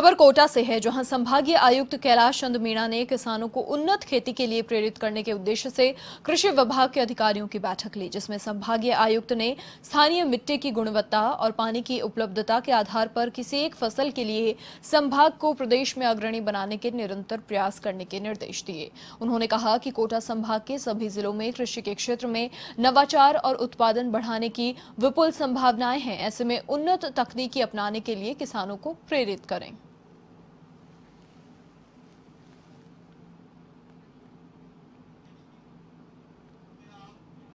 खबर कोटा से है जहां संभागीय आयुक्त कैलाश चंद मीणा ने किसानों को उन्नत खेती के लिए प्रेरित करने के उद्देश्य से कृषि विभाग के अधिकारियों की बैठक ली जिसमें संभागीय आयुक्त ने स्थानीय मिट्टी की गुणवत्ता और पानी की उपलब्धता के आधार पर किसी एक फसल के लिए संभाग को प्रदेश में अग्रणी बनाने के निरंतर प्रयास करने के निर्देश दिए उन्होंने कहा कि कोटा संभाग के सभी जिलों में कृषि के क्षेत्र में नवाचार और उत्पादन बढ़ाने की विपुल संभावनाएं हैं ऐसे में उन्नत तकनीकी अपनाने के लिए किसानों को प्रेरित करें